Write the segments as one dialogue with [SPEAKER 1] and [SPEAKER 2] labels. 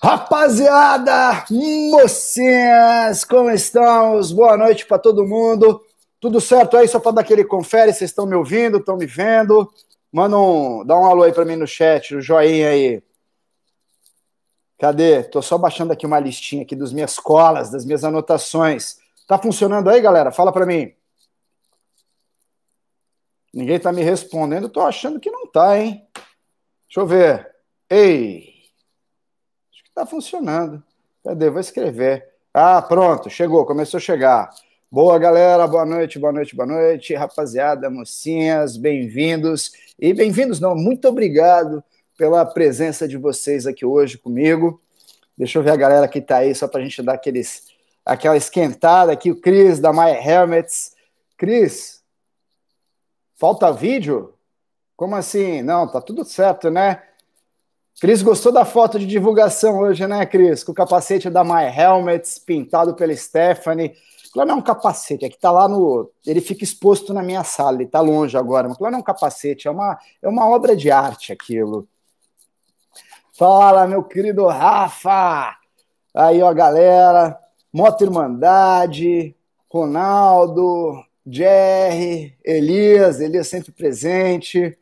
[SPEAKER 1] Rapaziada, mocinhas, como estamos? Boa noite para todo mundo. Tudo certo aí? Só para dar aquele confere, vocês estão me ouvindo, estão me vendo? Manda um, dá um alô aí para mim no chat, o um joinha aí. Cadê? Tô só baixando aqui uma listinha aqui das minhas colas, das minhas anotações. Tá funcionando aí, galera? Fala para mim. Ninguém tá me respondendo, tô achando que não tá, hein? Deixa eu ver. Ei, Está funcionando. Cadê? Vou escrever. Ah, pronto, chegou, começou a chegar. Boa, galera, boa noite, boa noite, boa noite, rapaziada, mocinhas, bem-vindos. E bem-vindos, não, muito obrigado pela presença de vocês aqui hoje comigo. Deixa eu ver a galera que está aí, só para a gente dar aqueles, aquela esquentada aqui. O Cris, da My Helmets. Cris, falta vídeo? Como assim? Não, tá tudo certo, né? Cris gostou da foto de divulgação hoje, né, Cris? Com o capacete da My Helmets, pintado pela Stephanie. Claro, não é um capacete, é que tá lá no. Ele fica exposto na minha sala, ele tá longe agora, mas claro, não é um capacete, é uma, é uma obra de arte aquilo. Fala, meu querido Rafa! Aí, ó, galera. Moto Irmandade, Ronaldo, Jerry, Elias, Elias sempre presente.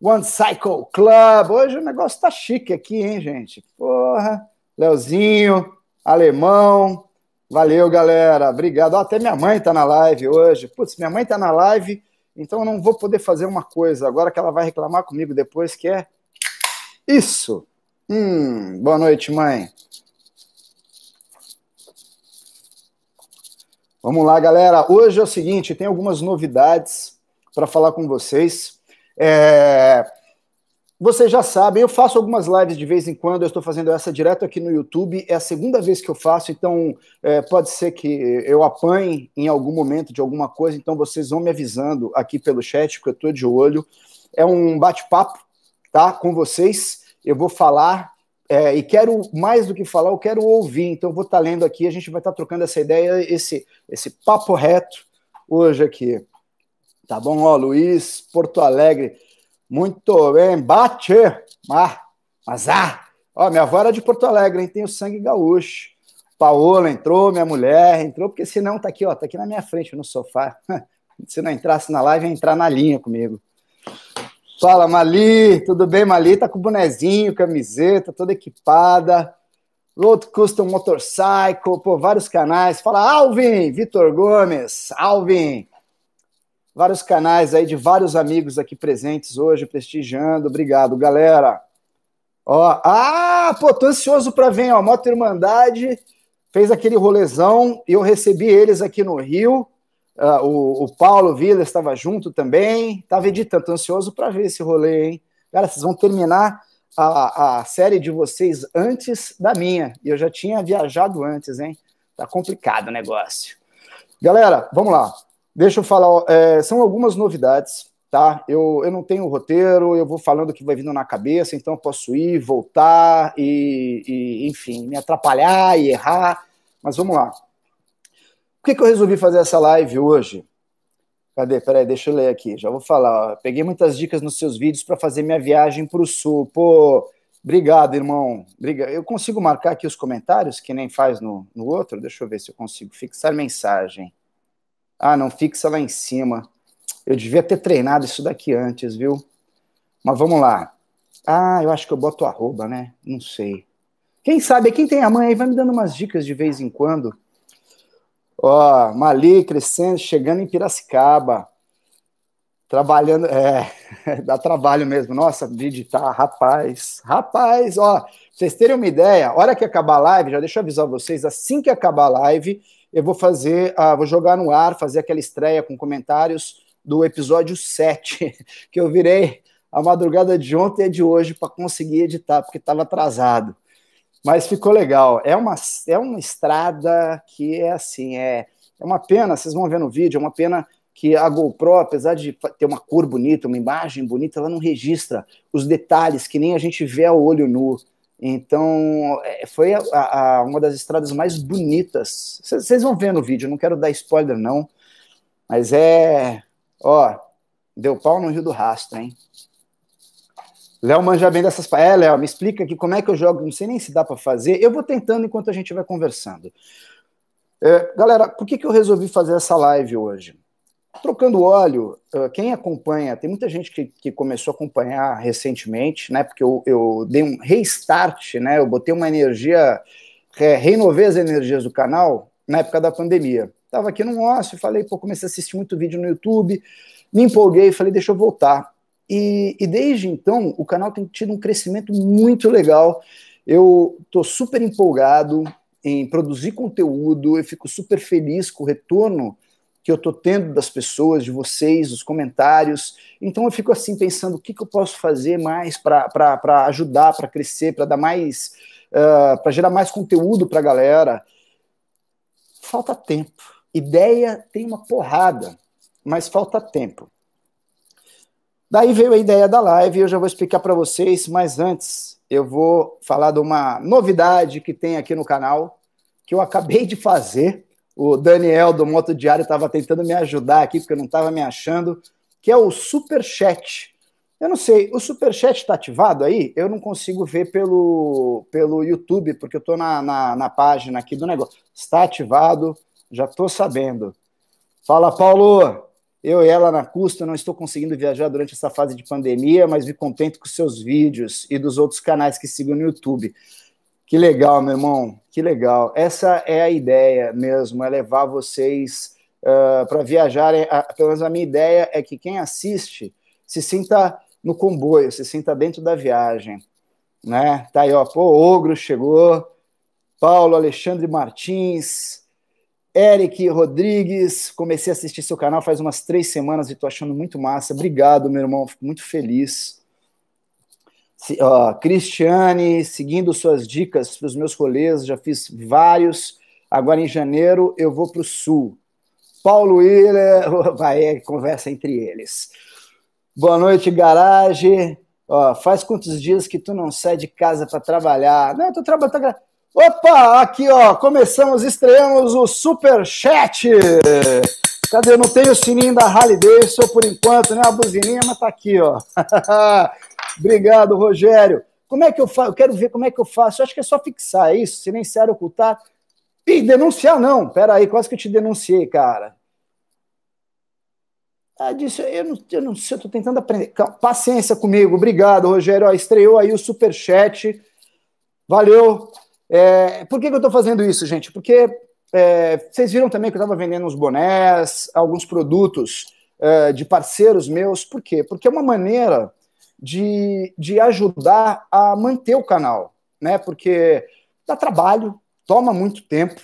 [SPEAKER 1] One Cycle Club. Hoje o negócio tá chique aqui, hein, gente? Porra, Leozinho, Alemão. Valeu, galera. Obrigado. até minha mãe tá na live hoje. Putz, minha mãe tá na live, então eu não vou poder fazer uma coisa agora que ela vai reclamar comigo depois, que é isso. Hum, boa noite, mãe. Vamos lá, galera. Hoje é o seguinte, tem algumas novidades para falar com vocês. É... Vocês já sabem, eu faço algumas lives de vez em quando, eu estou fazendo essa direto aqui no YouTube, é a segunda vez que eu faço, então é, pode ser que eu apanhe em algum momento de alguma coisa, então vocês vão me avisando aqui pelo chat, porque eu estou de olho. É um bate-papo, tá? Com vocês, eu vou falar é, e quero, mais do que falar, eu quero ouvir, então vou estar tá lendo aqui, a gente vai estar tá trocando essa ideia, esse, esse papo reto hoje aqui. Tá bom, ó, Luiz, Porto Alegre. Muito bem, bate! Ah, mas ah! Ó, minha avó era de Porto Alegre, hein? Tem o sangue gaúcho. Paola entrou, minha mulher entrou, porque senão tá aqui, ó, tá aqui na minha frente, no sofá. Se não entrasse na live, ia entrar na linha comigo. Fala, Mali, tudo bem, Mali? Tá com bonezinho, camiseta, toda equipada. Road Custom Motorcycle, por vários canais. Fala, Alvin, Vitor Gomes, Alvin, vários canais aí de vários amigos aqui presentes hoje, prestigiando. Obrigado, galera. Ó, ah, pô, tô ansioso para ver, ó, Moto Irmandade fez aquele rolezão e eu recebi eles aqui no Rio. Uh, o, o, Paulo Vila estava junto também. Estava editando, ansioso para ver esse rolê, hein? Cara, vocês vão terminar a, a, série de vocês antes da minha. E eu já tinha viajado antes, hein? Tá complicado o negócio. Galera, vamos lá. Deixa eu falar, é, são algumas novidades, tá? Eu, eu não tenho roteiro, eu vou falando o que vai vindo na cabeça, então eu posso ir, voltar e, e, enfim, me atrapalhar e errar, mas vamos lá. Por que, que eu resolvi fazer essa live hoje? Cadê? Peraí, deixa eu ler aqui, já vou falar. Peguei muitas dicas nos seus vídeos para fazer minha viagem para o sul. Pô, obrigado, irmão. Obrigado. Eu consigo marcar aqui os comentários, que nem faz no, no outro? Deixa eu ver se eu consigo fixar mensagem. Ah, não, fixa lá em cima. Eu devia ter treinado isso daqui antes, viu? Mas vamos lá. Ah, eu acho que eu boto arroba, né? Não sei. Quem sabe, quem tem a mãe aí, vai me dando umas dicas de vez em quando. Ó, Mali crescendo, chegando em Piracicaba. Trabalhando, é, dá trabalho mesmo. Nossa, digitar, tá, rapaz, rapaz, ó, pra vocês terem uma ideia, a hora que acabar a live, já deixa eu avisar vocês, assim que acabar a live, eu vou fazer, ah, vou jogar no ar, fazer aquela estreia com comentários do episódio 7, que eu virei a madrugada de ontem e de hoje para conseguir editar, porque estava atrasado. Mas ficou legal. É uma, é uma estrada que é assim, é, é uma pena, vocês vão ver no vídeo, é uma pena que a GoPro, apesar de ter uma cor bonita, uma imagem bonita, ela não registra os detalhes que nem a gente vê a olho nu. Então, é, foi a, a, uma das estradas mais bonitas. Vocês vão ver no vídeo, não quero dar spoiler, não. Mas é. Ó, deu pau no Rio do Rastro, hein? Léo manja bem dessas. É, Léo, me explica aqui como é que eu jogo, não sei nem se dá para fazer. Eu vou tentando enquanto a gente vai conversando. É, galera, por que, que eu resolvi fazer essa live hoje? Trocando óleo, quem acompanha, tem muita gente que, que começou a acompanhar recentemente, né? Porque eu, eu dei um restart, né? Eu botei uma energia, é, renovei as energias do canal na época da pandemia. Estava aqui no ócio, falei, pô, comecei a assistir muito vídeo no YouTube, me empolguei, falei, deixa eu voltar. E, e desde então, o canal tem tido um crescimento muito legal. Eu estou super empolgado em produzir conteúdo, eu fico super feliz com o retorno que eu estou tendo das pessoas, de vocês, os comentários. Então eu fico assim pensando o que, que eu posso fazer mais para ajudar, para crescer, para dar mais, uh, ah, para gerar mais conteúdo para a galera. Falta tempo. Ideia tem uma porrada, mas falta tempo. Daí veio a ideia da live, eu já vou explicar para vocês, mas antes eu vou falar de uma novidade que tem aqui no canal, que eu acabei de fazer o Daniel do Moto Diário estava tentando me ajudar aqui, porque eu não estava me achando, que é o Super Chat. Eu não sei, o Super Chat está ativado aí? Eu não consigo ver pelo, pelo YouTube, porque eu estou na, na, na página aqui do negócio. Está ativado, já estou sabendo. Fala, Paulo! Eu e ela na custa não estou conseguindo viajar durante essa fase de pandemia, mas me contento com seus vídeos e dos outros canais que sigam no YouTube. Que legal, meu irmão, que legal. Essa é a ideia mesmo, é levar vocês uh, ah, para viajarem. A, pelo menos a minha ideia é que quem assiste se sinta no comboio, se sinta dentro da viagem. Né? Tá aí, ó, pô, Ogro chegou, Paulo Alexandre Martins, Eric Rodrigues, comecei a assistir seu canal faz umas três semanas e tô achando muito massa. Obrigado, meu irmão, fico muito feliz ó, Cristiane, seguindo suas dicas para os meus rolês, já fiz vários. Agora em janeiro eu vou para o sul. Paulo Willer, vai, é, conversa entre eles. Boa noite, garagem. Ó, faz quantos dias que tu não sai de casa para trabalhar? Não, eu tô trabalhando. Opa, aqui ó, começamos, estreamos o super chat. Cadê? Eu não tenho o sininho da Harley Davidson por enquanto, né? A buzininha, mas tá aqui, ó. Obrigado, Rogério. Como é que eu faço? Eu quero ver como é que eu faço. Eu acho que é só fixar isso, silenciar, ocultar. E denunciar, não. Pera aí, quase que eu te denunciei, cara. Ah, disse, eu não, eu não sei, eu tô tentando aprender. Paciência comigo, obrigado, Rogério. Ó, estreou aí o superchat. Valeu. É, por que, que eu estou fazendo isso, gente? Porque é, vocês viram também que eu estava vendendo uns bonés, alguns produtos é, de parceiros meus. Por quê? Porque é uma maneira de, de ajudar a manter o canal, né? Porque dá trabalho, toma muito tempo,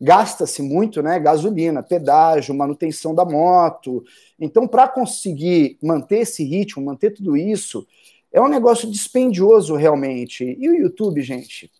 [SPEAKER 1] gasta-se muito, né? Gasolina, pedágio, manutenção da moto. Então, para conseguir manter esse ritmo, manter tudo isso, é um negócio dispendioso realmente. E o YouTube, gente?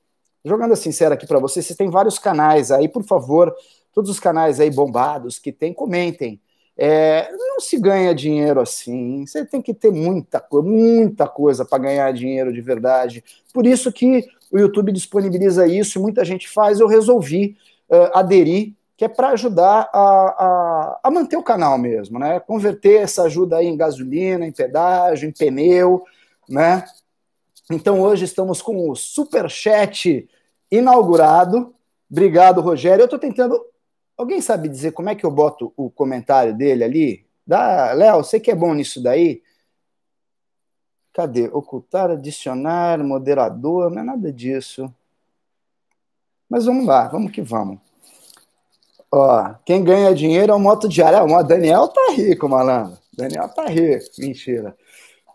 [SPEAKER 1] Jogando a sincera aqui para vocês, vocês têm vários canais aí, por favor, todos os canais aí bombados que tem, comentem. É, não se ganha dinheiro assim. Você tem que ter muita, muita coisa para ganhar dinheiro de verdade. Por isso que o YouTube disponibiliza isso e muita gente faz. Eu resolvi uh, aderir, que é para ajudar a, a, a, manter o canal mesmo, né? Converter essa ajuda aí em gasolina, em pedágio, em pneu, né? Então hoje estamos com o super chat inaugurado. Obrigado, Rogério. Eu estou tentando Alguém sabe dizer como é que eu boto o comentário dele ali? Léo, você que é bom nisso daí? Cadê? Ocultar, adicionar, moderador, não é nada disso. Mas vamos lá, vamos que vamos. Ó, quem ganha dinheiro é o Moto Diário. o Daniel tá rico, malandro. Daniel tá rico, mentira.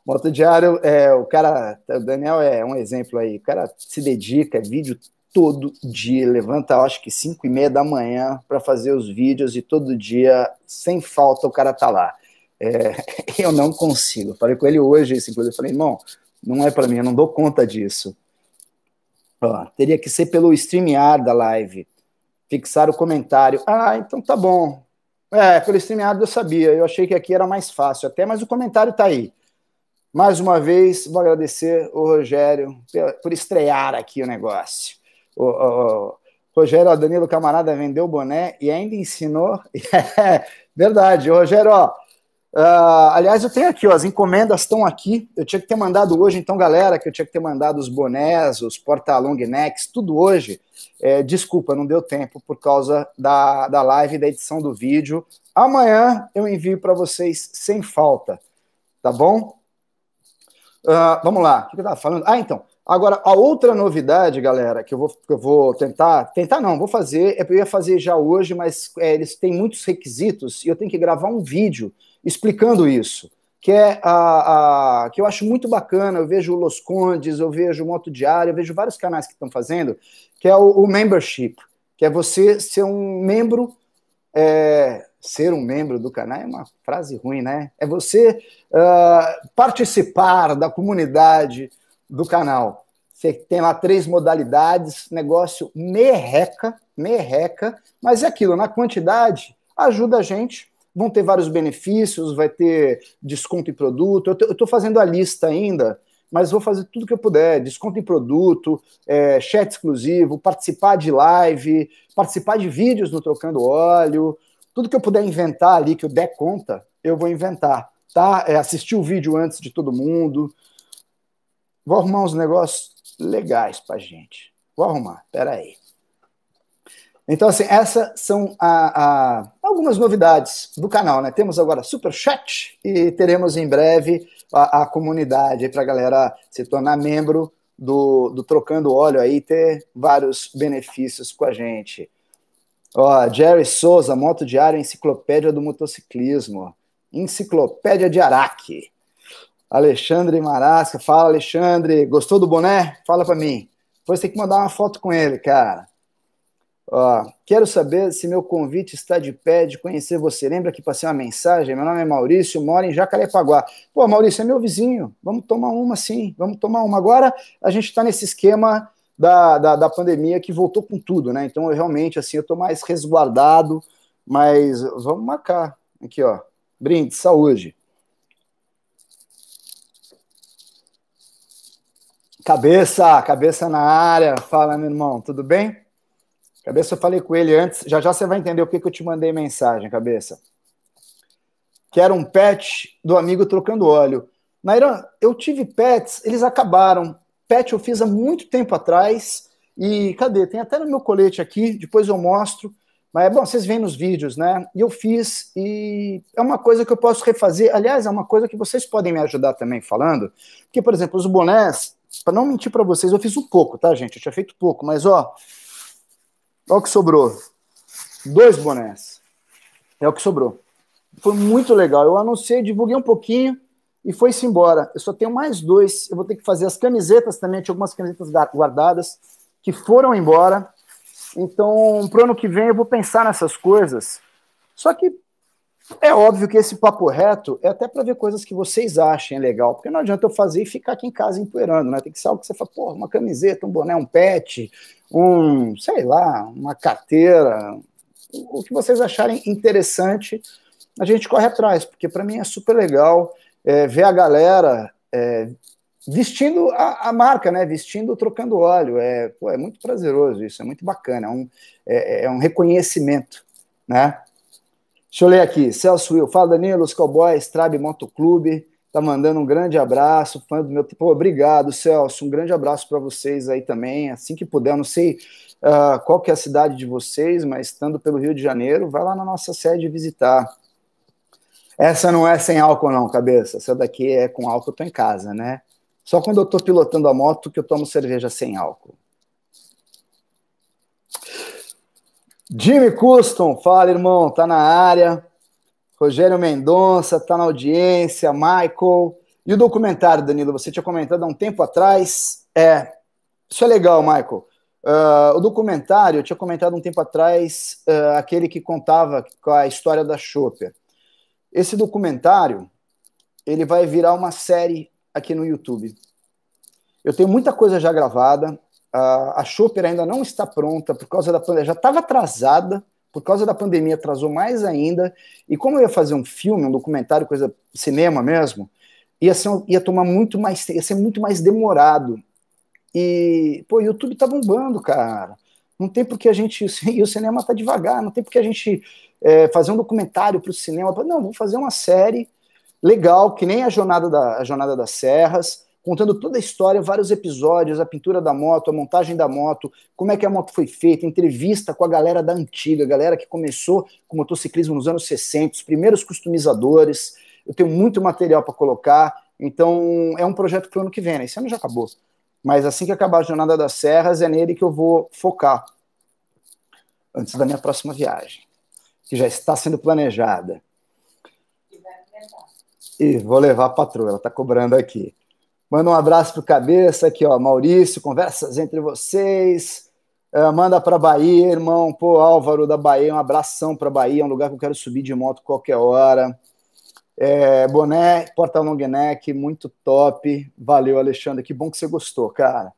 [SPEAKER 1] Moto Diário, é, o cara, o Daniel é um exemplo aí. O cara se dedica, é vídeo todo dia, levanta acho que 5 e meia da manhã para fazer os vídeos e todo dia, sem falta, o cara tá lá. É, eu não consigo. falei com ele hoje, isso, assim, inclusive, eu falei, irmão, não é para mim, eu não dou conta disso. Ó, teria que ser pelo StreamYard da live. Fixar o comentário. Ah, então tá bom. É, pelo StreamYard eu sabia, eu achei que aqui era mais fácil até, mas o comentário tá aí. Mais uma vez, vou agradecer o Rogério por estrear aqui o negócio o, o Rogério, Danilo Camarada vendeu o boné e ainda ensinou. É, verdade, Rogério, ó, uh, aliás, eu tenho aqui, ó, as encomendas estão aqui. Eu tinha que ter mandado hoje, então, galera, que eu tinha que ter mandado os bonés, os porta-long necks, tudo hoje. É, desculpa, não deu tempo por causa da, da live, da edição do vídeo. Amanhã eu envio para vocês sem falta, tá bom? Uh, vamos lá, o que eu estava falando? Ah, então, Agora, a outra novidade, galera, que eu vou, que eu vou tentar, tentar não, vou fazer, é eu ia fazer já hoje, mas é, eles têm muitos requisitos e eu tenho que gravar um vídeo explicando isso, que é a, a que eu acho muito bacana, eu vejo o Los Condes, eu vejo o Moto Diário, eu vejo vários canais que estão fazendo, que é o, o, membership, que é você ser um membro, é, ser um membro do canal é uma frase ruim, né? É você uh, participar da comunidade, do canal. Você tem lá três modalidades, negócio merreca, merreca, mas é aquilo, na quantidade, ajuda a gente. Vão ter vários benefícios, vai ter desconto em produto. Eu estou fazendo a lista ainda, mas vou fazer tudo que eu puder: desconto em produto, é, chat exclusivo, participar de live, participar de vídeos no Trocando Óleo. Tudo que eu puder inventar ali, que eu der conta, eu vou inventar. Tá? É, assistir o vídeo antes de todo mundo. Vou arrumar uns negócios legais para gente. Vou arrumar, peraí. Então, assim, essas são a, a, algumas novidades do canal, né? Temos agora Super Chat e teremos em breve a, a comunidade para a galera se tornar membro do, do Trocando Óleo aí e ter vários benefícios com a gente. Ó, Jerry Souza, Moto Diário, Enciclopédia do Motociclismo, Enciclopédia de Araque. Alexandre Marasca. Fala, Alexandre. Gostou do boné? Fala para mim. Depois tem que mandar uma foto com ele, cara. Ó, quero saber se meu convite está de pé de conhecer você. Lembra que passei uma mensagem? Meu nome é Maurício, moro em Jacarepaguá. Pô, Maurício, é meu vizinho. Vamos tomar uma, sim. Vamos tomar uma. Agora a gente está nesse esquema da, da, da, pandemia que voltou com tudo, né? Então, eu realmente, assim, eu tô mais resguardado, mas vamos marcar. Aqui, ó. Brinde, saúde. Cabeça, cabeça na área. Fala, meu irmão, tudo bem? Cabeça, eu falei com ele antes. Já já você vai entender o que, que eu te mandei mensagem, cabeça. Que era um pet do amigo trocando óleo. Nairan, eu tive pets, eles acabaram. Pet eu fiz há muito tempo atrás. E cadê? Tem até no meu colete aqui, depois eu mostro. Mas, bom, vocês veem nos vídeos, né? E eu fiz, e é uma coisa que eu posso refazer. Aliás, é uma coisa que vocês podem me ajudar também falando. Porque, por exemplo, os bonés, para não mentir para vocês, eu fiz um pouco, tá, gente? Eu tinha feito pouco, mas ó, ó o que sobrou. Dois bonés. É o que sobrou. Foi muito legal. Eu anunciei, divulguei um pouquinho e foi-se embora. Eu só tenho mais dois. Eu vou ter que fazer as camisetas também. tinha algumas camisetas guardadas que foram embora. Então, pro ano que vem eu vou pensar nessas coisas. Só que é óbvio que esse papo reto é até para ver coisas que vocês achem legal, porque não adianta eu fazer e ficar aqui em casa empoeirando, né? Tem que ser algo que você fala, pô, uma camiseta, um boné, um pet, um, sei lá, uma carteira, o que vocês acharem interessante, a gente corre atrás, porque para mim é super legal é, ver a galera é, vestindo a, a, marca, né? Vestindo, trocando óleo. É, pô, é muito prazeroso isso, é muito bacana, é um, é, é um reconhecimento, né? Deixa eu ler aqui. Celso Will. Fala, Danilo, os Cowboys, Trabe Motoclube. Tá mandando um grande abraço, fã do meu. Pô, obrigado, Celso. Um grande abraço para vocês aí também. Assim que puder, eu não sei uh, qual que é a cidade de vocês, mas estando pelo Rio de Janeiro, vai lá na nossa sede visitar. Essa não é sem álcool, não, cabeça. Essa daqui é com álcool, eu tô em casa, né? Só quando eu tô pilotando a moto que eu tomo cerveja sem álcool. Jimmy Custom, fala irmão, tá na área. Rogério Mendonça, tá na audiência. Michael. E o documentário, Danilo, você tinha comentado há um tempo atrás. É, isso é legal, Michael. Uh, o documentário, eu tinha comentado um tempo atrás, uh, aquele que contava com a história da Chopper. Esse documentário, ele vai virar uma série aqui no YouTube. Eu tenho muita coisa já gravada, a, a Shopper ainda não está pronta por causa da pandemia, já estava atrasada, por causa da pandemia atrasou mais ainda, e como eu ia fazer um filme, um documentário, coisa, cinema mesmo, ia, ser, ia tomar muito mais, ia ser muito mais demorado. E, pô, o YouTube tá bombando, cara. Não tem porque a gente. E o cinema tá devagar, não tem porque a gente é, fazer um documentário para o cinema. Não, vou fazer uma série legal, que nem a Jornada da, a Jornada das Serras, contando toda a história, vários episódios, a pintura da moto, a montagem da moto, como é que a moto foi feita, entrevista com a galera da antiga, galera que começou com motociclismo nos anos 60, os primeiros customizadores. Eu tenho muito material para colocar, então é um projeto para o ano que vem, né? Esse ano já acabou. Mas assim que acabar a Jornada das Serras, é nele que eu vou focar antes da minha próxima viagem, que já está sendo planejada. E vou levar a patroa, ela está cobrando aqui. Manda um abraço pro cabeça aqui, ó, Maurício, conversas entre vocês. Uh, manda para Bahia, irmão. Pô, Álvaro da Bahia, um abração para Bahia, é um lugar que eu quero subir de moto qualquer hora. É, boné, porta long neck, muito top. Valeu, Alexandre. Que bom que você gostou, cara.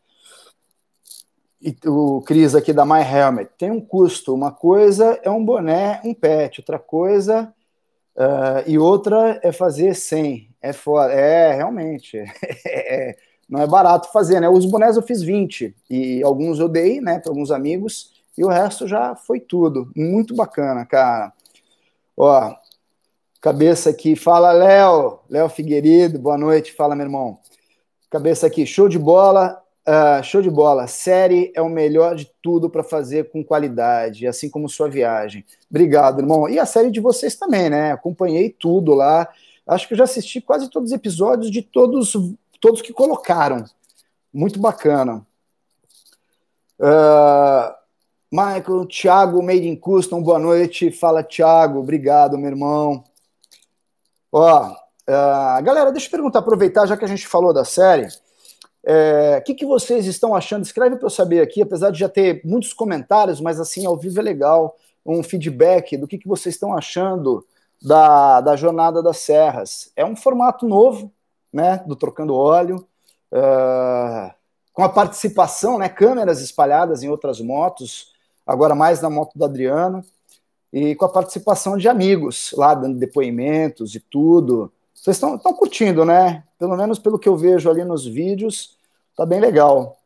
[SPEAKER 1] E o Cris aqui da My Helmet. Tem um custo. Uma coisa é um boné, um pet. Outra coisa Uh, e outra é fazer sem. É fora. É, realmente. É, é, não é barato fazer, né? Os bonés eu fiz 20. E alguns eu dei, né, para alguns amigos. E o resto já foi tudo. Muito bacana, cara. Ó, cabeça aqui. Fala, Léo. Léo Figueiredo. Boa noite. Fala, meu irmão. Cabeça aqui. Show de bola. Uh, show de bola. Série é o melhor de tudo para fazer com qualidade, assim como sua viagem. Obrigado, irmão. E a série de vocês também, né? Acompanhei tudo lá. Acho que eu já assisti quase todos os episódios de todos, todos que colocaram. Muito bacana. Uh, Michael, Thiago, Made in Custom, boa noite. Fala, Thiago. Obrigado, meu irmão. Ó, uh, galera, deixa eu perguntar, aproveitar, já que a gente falou da série. O é, que, que vocês estão achando? Escreve para eu saber aqui, apesar de já ter muitos comentários, mas assim, ao vivo é legal um feedback do que, que vocês estão achando da, da Jornada das Serras. É um formato novo, né, do Trocando Óleo, é, com a participação, né, câmeras espalhadas em outras motos, agora mais na moto do Adriano, e com a participação de amigos lá, dando depoimentos e tudo. Vocês estão curtindo, né? pelo menos pelo que eu vejo ali nos vídeos, tá bem legal.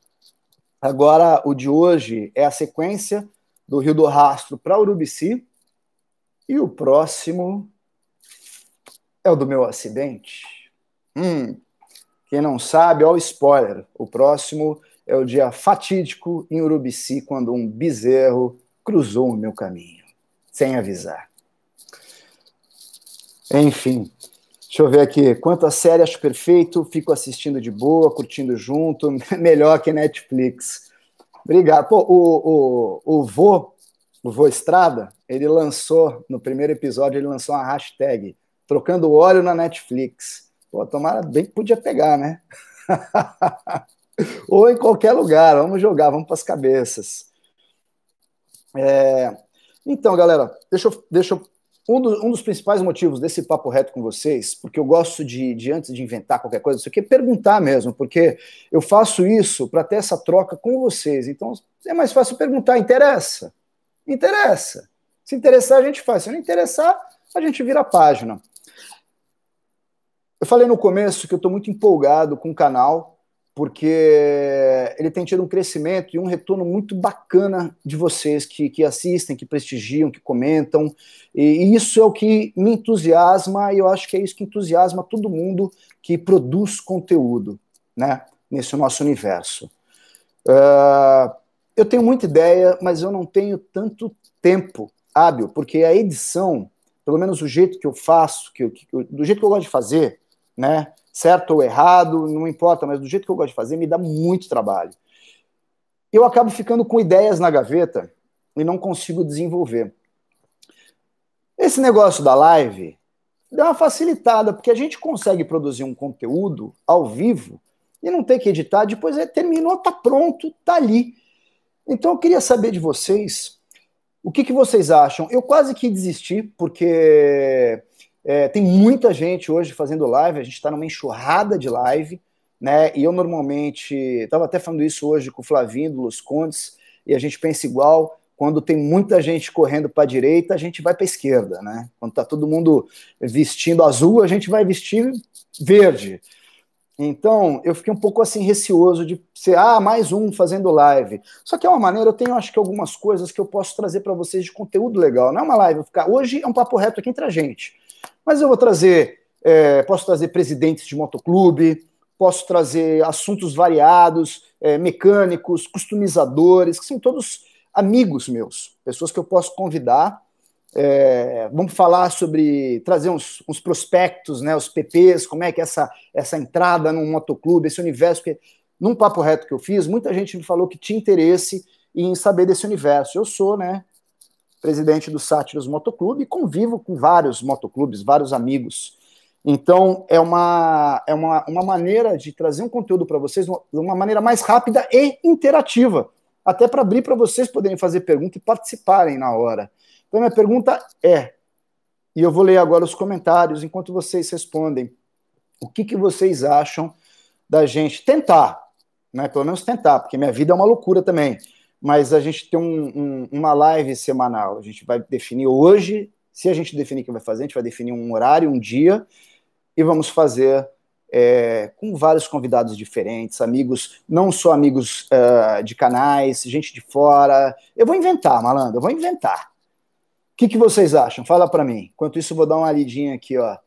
[SPEAKER 1] Agora, o de hoje é a sequência do Rio do Rastro para Urubici. E o próximo é o do meu acidente. Hum, quem não sabe, ó, spoiler. O próximo é o dia fatídico em Urubici, quando um bezerro cruzou o meu caminho, sem avisar. Enfim, Deixa eu ver aqui. Quanto à série, acho perfeito. Fico assistindo de boa, curtindo junto. Melhor que Netflix. Obrigado. Pô, o, o, o Vô, o Vô Estrada, ele lançou, no primeiro episódio, ele lançou uma hashtag, trocando óleo na Netflix. Pô, tomara bem que podia pegar, né? Ou em qualquer lugar. Vamos jogar, vamos para as cabeças. É... Então, galera, deixa eu, deixa eu um, do, um, dos principais motivos desse papo reto com vocês, porque eu gosto de, de antes de inventar qualquer coisa, isso aqui, é perguntar mesmo, porque eu faço isso para ter essa troca com vocês. Então, é mais fácil perguntar, interessa? Interessa. Se interessar, a gente faz. Se não interessar, a gente vira a página. Eu falei no começo que eu estou muito empolgado com o canal, porque ele tem tido um crescimento e um retorno muito bacana de vocês que, que assistem, que prestigiam, que comentam. E, e isso é o que me entusiasma e eu acho que é isso que entusiasma todo mundo que produz conteúdo né, nesse nosso universo. Uh, eu tenho muita ideia, mas eu não tenho tanto tempo hábil, porque a edição, pelo menos o jeito que eu faço, que, que do jeito que eu gosto de fazer, né? certo ou errado, não importa, mas do jeito que eu gosto de fazer, me dá muito trabalho. Eu acabo ficando com ideias na gaveta e não consigo desenvolver. Esse negócio da live dá uma facilitada, porque a gente consegue produzir um conteúdo ao vivo e não ter que editar, depois é, terminou, tá pronto, tá ali. Então eu queria saber de vocês o que, que vocês acham. Eu quase que desisti, porque é, tem muita gente hoje fazendo live, a gente está numa enxurrada de live, né? E eu normalmente estava até falando isso hoje com o Flavinho do Los Condes, e a gente pensa igual. Quando tem muita gente correndo para a direita, a gente vai para a esquerda, né? Quando está todo mundo vestindo azul, a gente vai vestir verde. Então, eu fiquei um pouco assim receoso de ser, ah, mais um fazendo live. Só que é uma maneira, eu tenho acho que algumas coisas que eu posso trazer para vocês de conteúdo legal. Não é uma live, ficar. Hoje é um papo reto aqui entre a gente mas eu vou trazer, é, posso trazer presidentes de motoclube, posso trazer assuntos variados, é, mecânicos, customizadores, que são todos amigos meus, pessoas que eu posso convidar. É, vamos falar sobre trazer uns, uns, prospectos, né, os PPs, como é que é essa, essa entrada num motoclube, esse universo. Que, num papo reto que eu fiz, muita gente me falou que tinha interesse em saber desse universo. Eu sou, né? presidente do Sátiros Motoclube, convivo com vários motoclubes, vários amigos. Então, é uma, é uma, uma maneira de trazer um conteúdo para vocês de uma, uma maneira mais rápida e interativa, até para abrir para vocês poderem fazer pergunta e participarem na hora. Então, minha pergunta é, e eu vou ler agora os comentários enquanto vocês respondem, o que, que vocês acham da gente tentar, né, pelo menos tentar, porque minha vida é uma loucura também mas a gente tem um, um, uma live semanal. A gente vai definir hoje, se a gente definir o que vai fazer, a gente vai definir um horário, um dia, e vamos fazer é, com vários convidados diferentes, amigos, não só amigos uh, de canais, gente de fora. Eu vou inventar, malandro, eu vou inventar. O que, que vocês acham? Fala para mim. Enquanto isso, eu vou dar uma lidinha aqui, ó.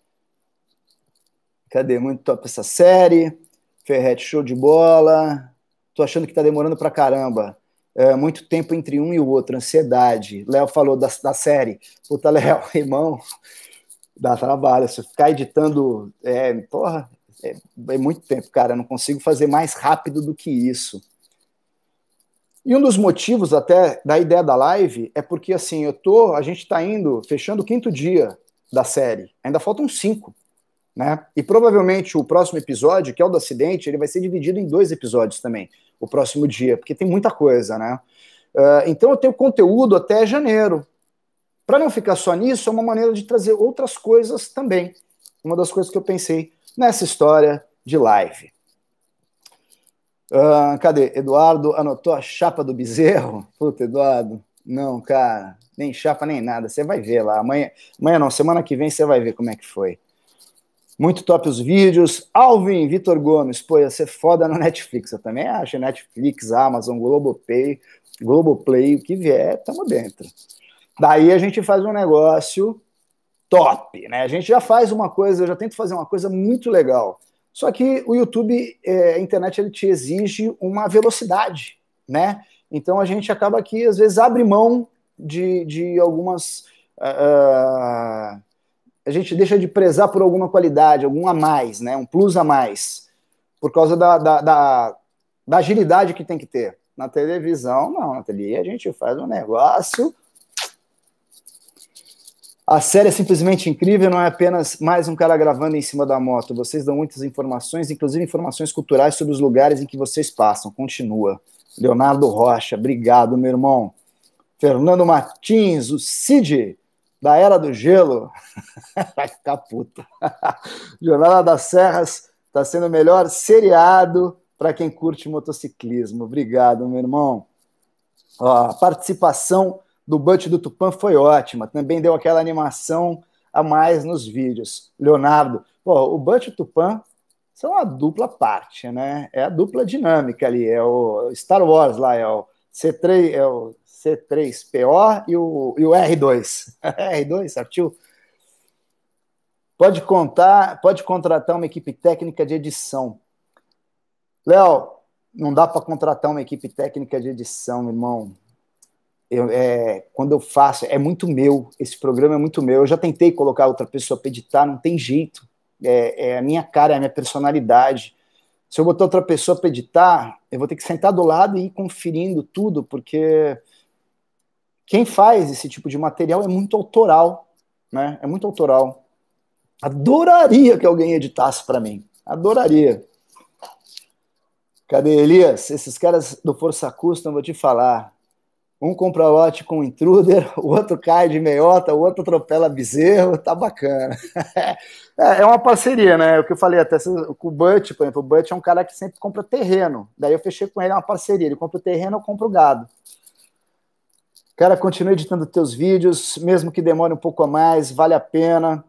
[SPEAKER 1] Cadê? Muito top essa série. Ferret, show de bola. Tô achando que tá demorando pra caramba é, muito tempo entre um e o outro, ansiedade. Léo falou da, da série. Puta, Léo, irmão, dá trabalho. Se eu ficar editando, é, porra, é, é muito tempo, cara. Eu não consigo fazer mais rápido do que isso. E um dos motivos até da ideia da live é porque assim, eu tô, a gente está indo fechando o quinto dia da série. Ainda faltam cinco. Né? E provavelmente o próximo episódio, que é o do acidente, ele vai ser dividido em dois episódios também, o próximo dia, porque tem muita coisa, né? Uh, então eu tenho conteúdo até janeiro. Para não ficar só nisso, é uma maneira de trazer outras coisas também. Uma das coisas que eu pensei nessa história de live. Uh, cadê? Eduardo anotou a chapa do bezerro? Puta, Eduardo. Não, cara, nem chapa nem nada. Você vai ver lá. Amanhã, amanhã não, semana que vem você vai ver como é que foi. Muito top os vídeos. Alvin Vitor Gomes, pô, ia ser foda no Netflix. Eu também acho. Netflix, Amazon, Globopay, Globoplay, o que vier, tamo dentro. Daí a gente faz um negócio top, né? A gente já faz uma coisa, eu já tento fazer uma coisa muito legal. Só que o YouTube, é, a internet, ele te exige uma velocidade, né? Então a gente acaba aqui, às vezes, abre mão de, de algumas. Uh, a gente deixa de prezar por alguma qualidade, algum a mais, né? um plus a mais, por causa da, da, da, da agilidade que tem que ter. Na televisão, não, na a gente faz um negócio. A série é simplesmente incrível, não é apenas mais um cara gravando em cima da moto. Vocês dão muitas informações, inclusive informações culturais sobre os lugares em que vocês passam. Continua. Leonardo Rocha, obrigado, meu irmão. Fernando Martins, o Cid, da Era do Gelo, vai ficar puto. Jornada das Serras está sendo o melhor seriado para quem curte motociclismo. Obrigado, meu irmão. Ó, a participação do Butch do Tupã foi ótima. Também deu aquela animação a mais nos vídeos. Leonardo, pô, o Butch e o Tupã são a dupla parte, né? É a dupla dinâmica ali. É o Star Wars lá, é o C3, é o C3PO e o, e o R2. R2, certinho? Pode contar, pode contratar uma equipe técnica de edição. Léo, não dá para contratar uma equipe técnica de edição, irmão. Eu, é, quando eu faço, é muito meu, esse programa é muito meu. Eu já tentei colocar outra pessoa para editar, não tem jeito. É, é, a minha cara, é a minha personalidade. Se eu botar outra pessoa para editar, eu vou ter que sentar do lado e ir conferindo tudo, porque quem faz esse tipo de material é muito autoral, né? É muito autoral. Adoraria que alguém editasse para mim. Adoraria. Cadê Elias? Esses caras do Força Custom, vou te falar. Um compra lote com intruder, o outro cai de meiota, o outro atropela bezerro, tá bacana. É, é uma parceria, né? É o que eu falei até com o Butch, por exemplo. O Butch é um cara que sempre compra terreno. Daí eu fechei com ele é uma parceria. Ele compra o terreno, eu compro o gado. Cara, continue editando teus vídeos, mesmo que demore um pouco a mais, vale a pena.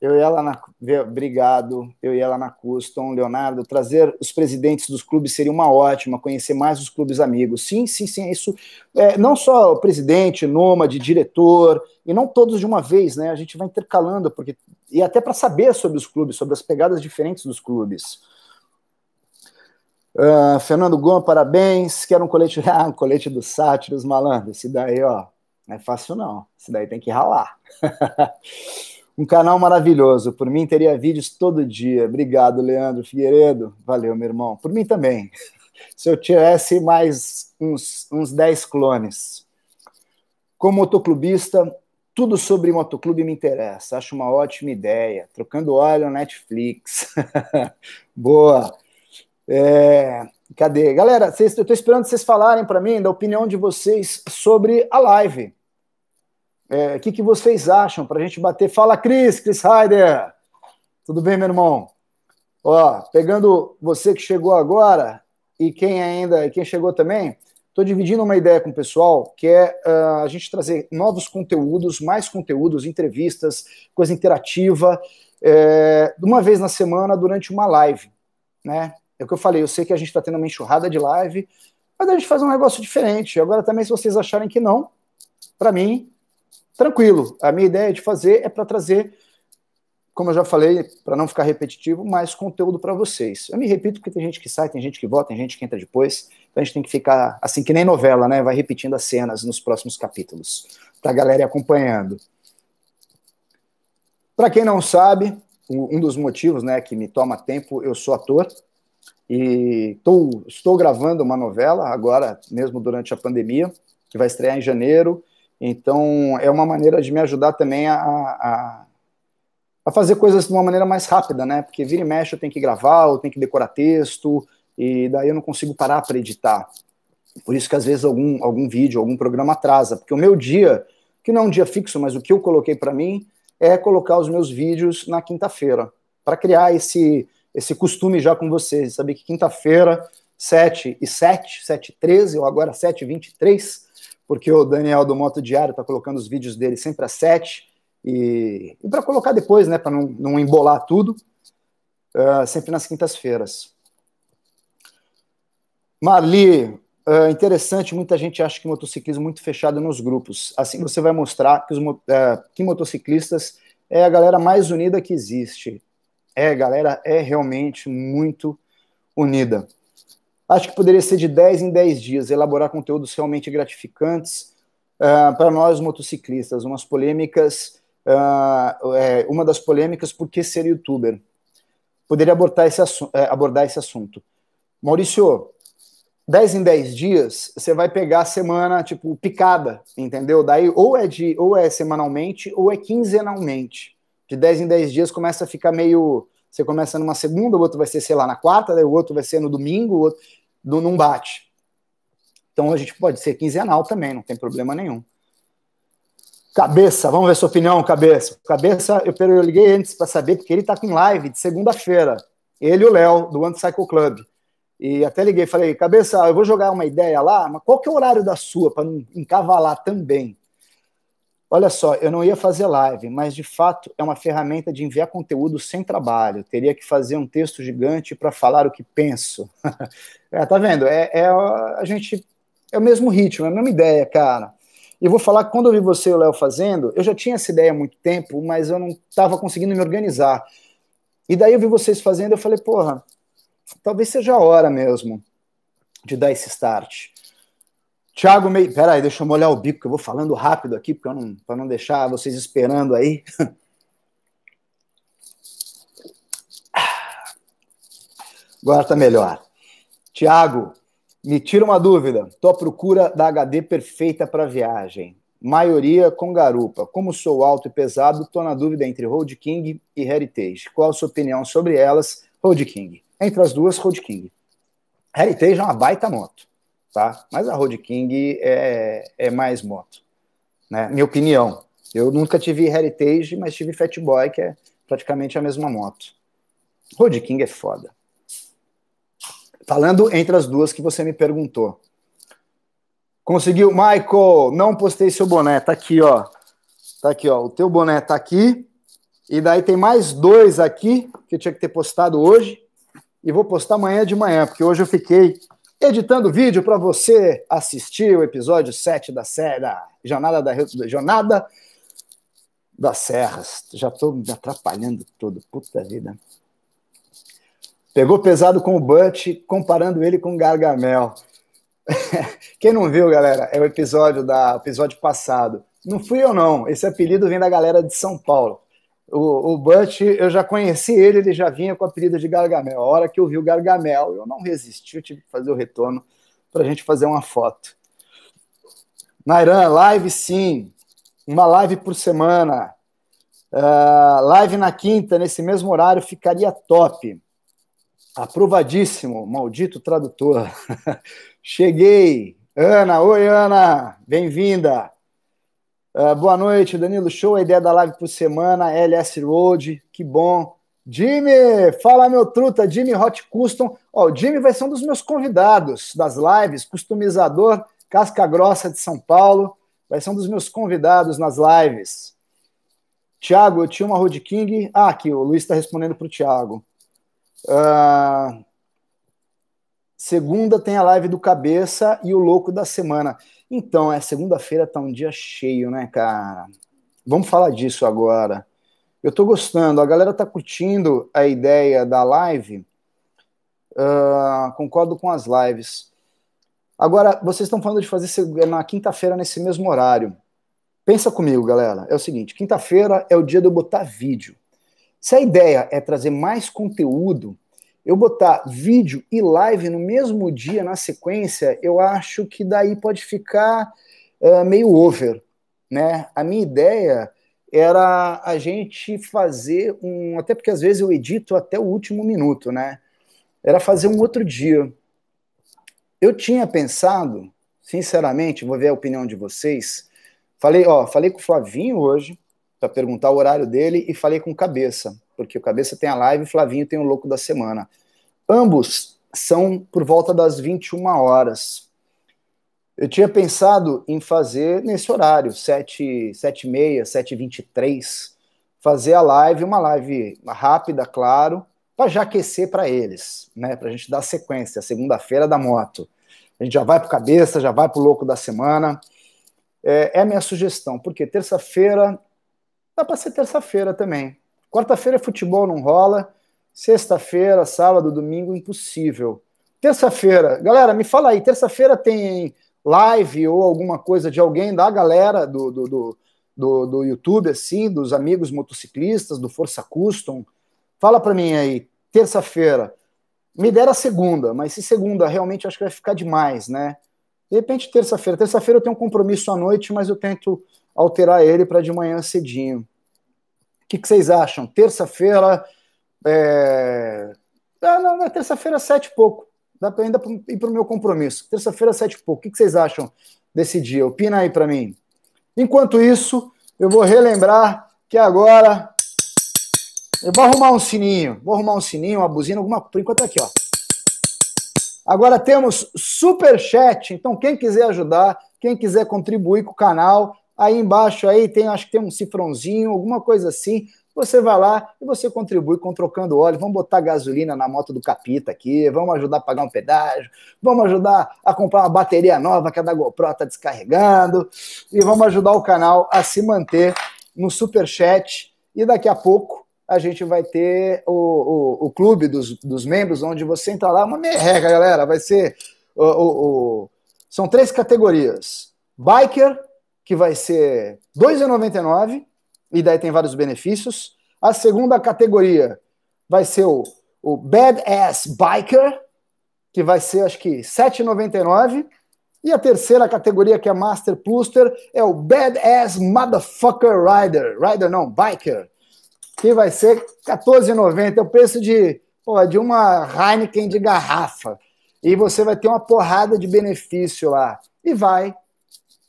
[SPEAKER 1] Eu e ela na obrigado, eu e ela na Custom, Leonardo, trazer os presidentes dos clubes seria uma ótima, conhecer mais os clubes amigos. Sim, sim, sim, isso é, não só o presidente, nômade, diretor, e não todos de uma vez, né? A gente vai intercalando porque e até para saber sobre os clubes, sobre as pegadas diferentes dos clubes. Uh, Fernando Gomes, parabéns. Quero um colete. Ah, um colete do Sátiro, os Esse daí, ó, não é fácil não. Esse daí tem que ralar. um canal maravilhoso. Por mim, teria vídeos todo dia. Obrigado, Leandro Figueiredo. Valeu, meu irmão. Por mim também. Se eu tivesse mais uns, uns 10 clones. Como motoclubista, tudo sobre motoclube me interessa. Acho uma ótima ideia. Trocando óleo, Netflix. Boa. É, cadê? Galera, eu estou esperando vocês falarem para mim da opinião de vocês sobre a live. É, o é, que, que vocês acham para a gente bater? Fala, Cris, Cris Heider. Tudo bem, meu irmão? Ó, pegando você que chegou agora e quem ainda, quem chegou também, estou dividindo uma ideia com o pessoal que é uh, a gente trazer novos conteúdos, mais conteúdos, entrevistas, coisa interativa, é, uma vez na semana durante uma live, né? É o que eu falei, eu sei que a gente está tendo uma enxurrada de live, mas a gente faz um negócio diferente. Agora também, se vocês acharem que não, para mim, tranquilo. A minha ideia de fazer é para trazer, como eu já falei, para não ficar repetitivo, mais conteúdo para vocês. Eu me repito porque tem gente que sai, tem gente que volta, tem gente que entra depois. Então a gente tem que ficar assim que nem novela, né? Vai repetindo as cenas nos próximos capítulos para a galera ir acompanhando. Para quem não sabe, um dos motivos, né, que me toma tempo, eu sou ator. E tô, estou gravando uma novela agora, mesmo durante a pandemia, que vai estrear em janeiro. Então, é uma maneira de me ajudar também a, a, a fazer coisas de uma maneira mais rápida, né? Porque vira e mexe eu tenho que gravar, eu tenho que decorar texto, e daí eu não consigo parar para editar. Por isso que às vezes algum, algum vídeo, algum programa atrasa, porque o meu dia, que não é um dia fixo, mas o que eu coloquei para mim é colocar os meus vídeos na quinta-feira, para criar esse esse costume já com vocês, de saber que quinta-feira, 7 e 7, 7 e 13, ou agora 7 e 23, porque o Daniel do Moto Diário está colocando os vídeos dele sempre às 7, e, e para colocar depois, né, para não, não embolar tudo, uh, sempre nas quintas-feiras. Marli, uh, interessante, muita gente acha que motociclismo é muito fechado nos grupos. Assim você vai mostrar que, os, uh, que motociclistas é a galera mais unida que existe. É, galera, é realmente muito unida. Acho que poderia ser de 10 em 10 dias, elaborar conteúdos realmente gratificantes uh, ah, para nós motociclistas. Umas polêmicas, uh, é, uma das polêmicas, por que ser youtuber? Poderia abordar esse, é, abordar esse assunto. Maurício, 10 em 10 dias, você vai pegar a semana, tipo, picada, entendeu? Daí ou é de ou é semanalmente ou é quinzenalmente de 10 em 10 dias começa a ficar meio. Você começa numa segunda, o outro vai ser, sei lá, na quarta, daí o outro vai ser no domingo, o outro. Não bate. Então a gente pode ser quinzenal também, não tem problema nenhum. Cabeça, vamos ver sua opinião, cabeça. Cabeça, eu, eu liguei antes para saber, porque ele está com live de segunda-feira. Ele e o Léo, do One Cycle Club. E até liguei, falei, cabeça, eu vou jogar uma ideia lá, mas qual que é o horário da sua, para não encavalar também? Olha só, eu não ia fazer live, mas de fato é uma ferramenta de enviar conteúdo sem trabalho. teria que fazer um texto gigante para falar o que penso. é, tá vendo? É, é, a gente é o mesmo ritmo, é a mesma ideia, cara. E vou falar que quando eu vi você e o Léo fazendo, eu já tinha essa ideia há muito tempo, mas eu não estava conseguindo me organizar. E daí eu vi vocês fazendo, eu falei, porra, talvez seja a hora mesmo de dar esse start. Thiago Meira. Peraí, deixa eu molhar o bico, que eu vou falando rápido aqui, para não, não deixar vocês esperando aí. Agora tá melhor. Tiago, me tira uma dúvida. Tô à procura da HD perfeita para viagem. Maioria com garupa. Como sou alto e pesado, tô na dúvida entre Road King e Heritage. Qual a sua opinião sobre elas? Road King. Entre as duas, Road King. Heritage é uma baita moto tá? Mas a Road King é, é mais moto, né? Minha opinião. Eu nunca tive Heritage, mas tive Fat Boy, que é praticamente a mesma moto. Road King é foda. Falando entre as duas que você me perguntou. Conseguiu, Michael? Não postei seu boné, tá aqui, ó. Tá aqui, ó. O teu boné tá aqui. E daí tem mais dois aqui que eu tinha que ter postado hoje. E vou postar amanhã de manhã, porque hoje eu fiquei editando vídeo para você assistir o episódio 7 da série Jornada da Jornada das Serras. Já estou me atrapalhando todo, puta vida. Pegou pesado com o Butch, comparando ele com Gargamel. Quem não viu, galera, é o episódio da episódio passado. Não fui eu não. Esse apelido vem da galera de São Paulo. O, o Butch, eu já conheci ele, ele já vinha com a apelido de Gargamel. A hora que eu vi o Gargamel, eu não resisti, eu tive que fazer o retorno para a gente fazer uma foto. Nairan, live sim. Uma live por semana. Uh, live na quinta, nesse mesmo horário, ficaria top. Aprovadíssimo, maldito tradutor. Cheguei. Ana, oi Ana, bem-vinda. É, boa noite, Danilo. Show a ideia da live por semana, LS Road, que bom. Jimmy, fala meu truta, Jimmy Hot Custom. Ó, o Jimmy vai ser um dos meus convidados das lives, customizador Casca Grossa de São Paulo. Vai ser um dos meus convidados nas lives. Tiago, eu tinha uma Road King. Ah, aqui, o Luiz está respondendo para o Tiago. Uh, ah, segunda tem a live do Cabeça e o Louco da Semana. Então, é, segunda-feira tá um dia cheio, né, cara? Vamos falar disso agora. Eu tô gostando, a galera tá curtindo a ideia da live. Uh, concordo com as lives. Agora, vocês estão falando de fazer na quinta-feira nesse mesmo horário. Pensa comigo, galera. É o seguinte: quinta-feira é o dia de eu botar vídeo. Se a ideia é trazer mais conteúdo, eu botar vídeo e live no mesmo dia, na sequência, eu acho que daí pode ficar uh, meio over. Né? A minha ideia era a gente fazer um. Até porque às vezes eu edito até o último minuto, né? Era fazer um outro dia. Eu tinha pensado, sinceramente, vou ver a opinião de vocês. Falei, ó, falei com o Flavinho hoje, para perguntar o horário dele e falei com o Cabeça, porque o Cabeça tem a live e o Flavinho tem o Louco da Semana. Ambos são por volta das 21 horas. Eu tinha pensado em fazer nesse horário, 7, h e meia, 7 e 23, fazer a live, uma live rápida, claro, para já aquecer para eles, né? Para a gente dar sequência, segunda-feira da moto. A gente já vai para cabeça, já vai para o louco da semana. É, é a minha sugestão, porque terça-feira dá para ser terça-feira também. Quarta-feira futebol não rola, sexta-feira, sábado, domingo, impossível. Terça-feira, galera, me fala aí, terça-feira tem live ou alguma coisa de alguém da galera do, do, do, do, do YouTube, assim, dos amigos motociclistas, do Força Custom? Fala para mim aí, terça-feira. Me dera segunda, mas se segunda realmente acho que vai ficar demais, né? De repente, terça-feira. Terça-feira eu tenho um compromisso à noite, mas eu tento alterar ele para de manhã cedinho. O que, que vocês acham? Terça-feira. É... Ah, não, na terça-feira, sete e pouco. Dá para ainda ir para o meu compromisso. Terça-feira, sete e pouco. O que, que vocês acham desse dia? Opina aí para mim. Enquanto isso, eu vou relembrar que agora eu vou arrumar um sininho, vou arrumar um sininho, uma buzina, alguma por enquanto é aqui, ó. Agora temos super chat, então quem quiser ajudar, quem quiser contribuir com o canal, Aí embaixo aí tem, acho que tem um cifrãozinho, alguma coisa assim. Você vai lá e você contribui com trocando óleo. Vamos botar gasolina na moto do Capita aqui, vamos ajudar a pagar um pedágio, vamos ajudar a comprar uma bateria nova que a da GoPro está descarregando e vamos ajudar o canal a se manter no super chat e daqui a pouco a gente vai ter o, o, o clube dos, dos membros, onde você entra lá, uma merreca, galera. Vai ser. O, o, o, são três categorias: biker, que vai ser R$ 2,99, e daí tem vários benefícios. A segunda categoria vai ser o, o Badass Biker, que vai ser acho que R$ 7,99. E a terceira categoria, que é Master Pluster, é o Badass Motherfucker Rider. Rider não, Biker. Que vai ser R$ 14,90. É o preço de, pô, de uma Heineken de garrafa. E você vai ter uma porrada de benefício lá. E vai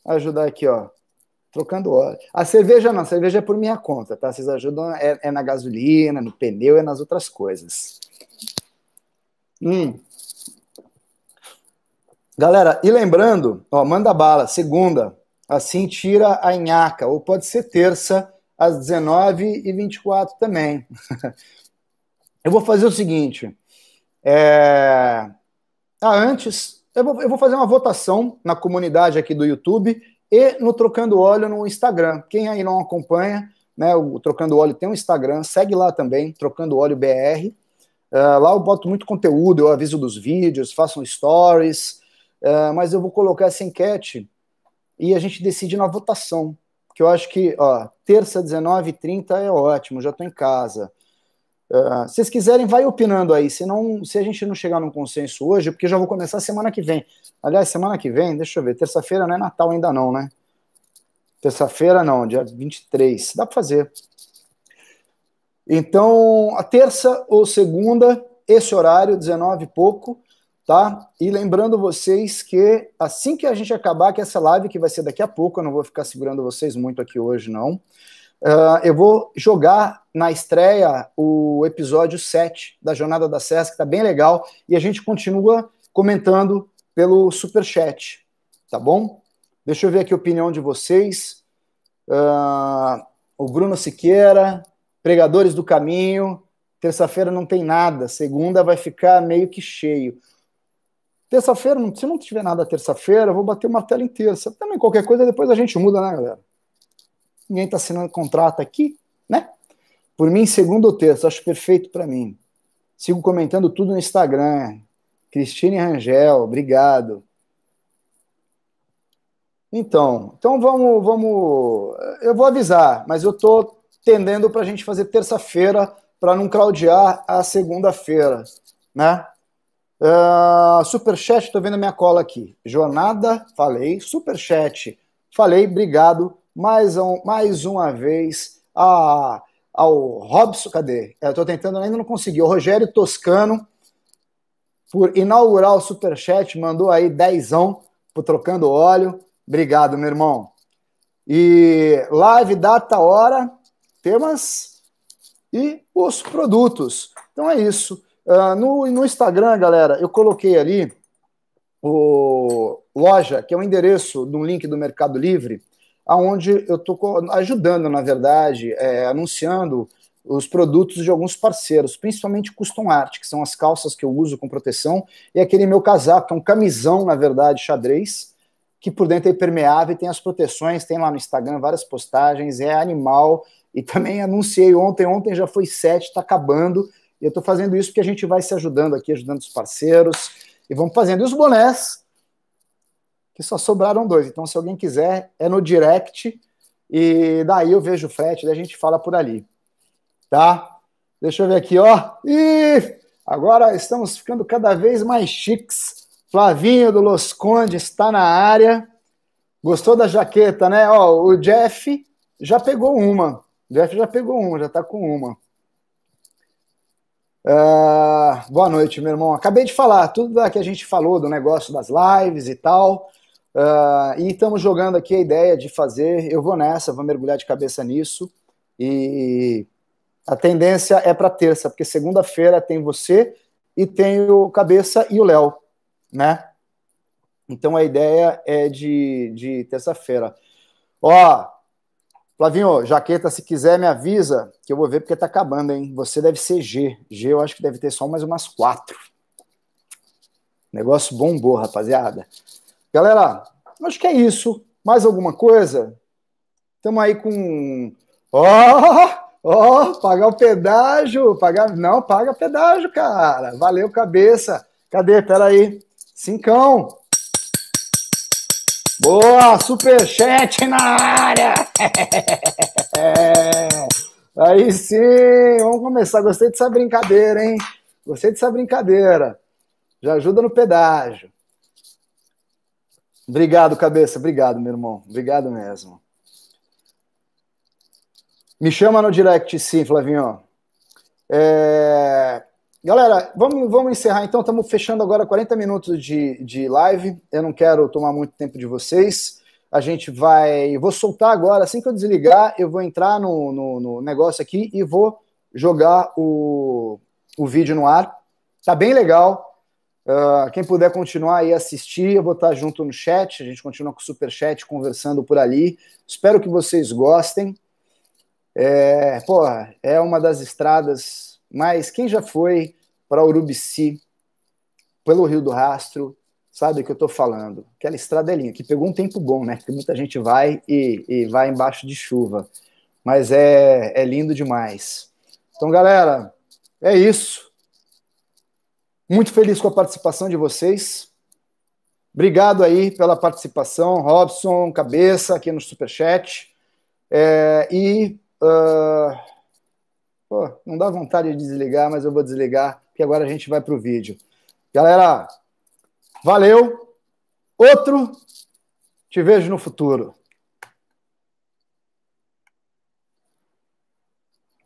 [SPEAKER 1] ajudar aqui, ó. Trocando óleo. A cerveja não, a cerveja é por minha conta, tá? Vocês ajudam, é, é na gasolina, no pneu, é nas outras coisas. Hum. Galera, e lembrando, ó, manda bala, segunda, assim tira a nhaca, ou pode ser terça, às 19h24 também. Eu vou fazer o seguinte. É... Ah, antes, eu vou, eu vou fazer uma votação na comunidade aqui do YouTube e no Trocando Óleo no Instagram. Quem aí não acompanha, né, o Trocando Óleo tem um Instagram, segue lá também, Trocando Óleo BR. Uh, ah, lá eu boto muito conteúdo, eu aviso dos vídeos, faço stories, uh, mas eu vou colocar essa enquete e a gente decide na votação. Que eu acho que, ó, terça 19h30 é ótimo, já estou em casa. Ah, se vocês quiserem, vai opinando aí. Se, não, se a gente não chegar num consenso hoje, porque já vou começar semana que vem. Aliás, semana que vem, deixa eu ver, terça-feira não é Natal ainda não, né? Terça-feira não, dia 23. Dá para fazer. Então, a terça ou segunda, esse horário, 19 e pouco, tá? E lembrando vocês que assim que a gente acabar que essa live, que vai ser daqui a pouco, eu não vou ficar segurando vocês muito aqui hoje, não. Uh, eu vou jogar na estreia o episódio 7 da Jornada da SESC, que tá bem legal, e a gente continua comentando pelo super chat, tá bom? Deixa eu ver aqui a opinião de vocês. Uh, o Bruno Siqueira, Pregadores do Caminho. Terça-feira não tem nada, segunda vai ficar meio que cheio. Terça-feira, se não tiver nada terça-feira, eu vou bater uma tela em terça. Também qualquer coisa depois a gente muda, né, galera? ninguém está assinando contrato aqui, né? Por mim, segundo ou terça, acho perfeito para mim. Sigo comentando tudo no Instagram. Cristine Rangel, obrigado. Então, então vamos, vamos. Eu vou avisar, mas eu estou tendendo para a gente fazer terça-feira para não claudiar a segunda-feira, né? Uh, superchat, estou vendo a minha cola aqui. Jornada, falei. Superchat, falei. Obrigado mais, um, mais uma vez a, ao Robson, cadê? É, eu estou tentando, ainda não consegui. O Rogério Toscano, por inaugurar o Superchat, mandou aí dezão por trocando óleo. Obrigado, meu irmão. E live, data, hora, temas e os produtos. Então é isso. Uh, no, no Instagram, galera, eu coloquei ali o loja, que é o endereço de um link do Mercado Livre, aonde eu estou ajudando, na verdade, é, anunciando os produtos de alguns parceiros, principalmente custom art, que são as calças que eu uso com proteção, e aquele meu casaco, que é um camisão, na verdade, xadrez, que por dentro é impermeável e tem as proteções, tem lá no Instagram várias postagens, é animal, e também anunciei ontem, ontem já foi sete, está acabando, e eu estou fazendo isso porque a gente vai se ajudando aqui, ajudando os parceiros, e vamos fazendo. E os bonés, que só sobraram dois. Então, se alguém quiser, é no direct e daí eu vejo o frete, daí a gente fala por ali. Tá? Deixa eu ver aqui, ó. E agora estamos ficando cada vez mais chiques. Flavinho do Los Condes está na área. Gostou da jaqueta, né? Ó, o Jeff já pegou uma. O Jeff já pegou uma, já tá com uma. Uh, boa noite, meu irmão. Acabei de falar tudo que a gente falou do negócio das lives e tal. Uh, e estamos jogando aqui a ideia de fazer. Eu vou nessa, vou mergulhar de cabeça nisso. E a tendência é para terça, porque segunda-feira tem você e tem o Cabeça e o Léo, né? Então a ideia é de, de terça-feira. Ó, Flavinho, jaqueta, se quiser, me avisa, que eu vou ver porque tá acabando, hein? Você deve ser G. G eu acho que deve ter só mais umas quatro. Negócio bombou, rapaziada. Galera, acho que é isso. Mais alguma coisa? Estamos aí com. Ó, oh, ó, oh, pagar o pedágio. Pagar... Não, paga pedágio, cara. Valeu, cabeça. Cadê? Peraí. Cincão. Boa, superchat na área. É, aí sim, vamos começar. Gostei dessa brincadeira, hein? Gostei dessa brincadeira. Já ajuda no pedágio. Obrigado, cabeça. Obrigado, meu irmão. Obrigado mesmo. Me chama no direct, sim, Flavinho. É... Galera, vamos, vamos encerrar então. Estamos fechando agora 40 minutos de, de live. Eu não quero tomar muito tempo de vocês. A gente vai. Vou soltar agora, assim que eu desligar, eu vou entrar no, no, no negócio aqui e vou jogar o, o vídeo no ar. Tá bem legal. Ah, quem puder continuar aí assistir, eu vou estar junto no chat. A gente continua com o super chat conversando por ali. Espero que vocês gostem. É, porra, é uma das estradas. Mas quem já foi para Urubici, pelo Rio do Rastro, sabe o que eu estou falando? Aquela estrada é linda, que pegou um tempo bom, né? Que muita gente vai e, e vai embaixo de chuva. Mas é, é lindo demais. Então, galera, é isso. Muito feliz com a participação de vocês. Obrigado aí pela participação, Robson, cabeça aqui no Superchat. É, e. Uh, pô, não dá vontade de desligar, mas eu vou desligar, porque agora a gente vai para o vídeo. Galera, valeu! Outro, te vejo no futuro.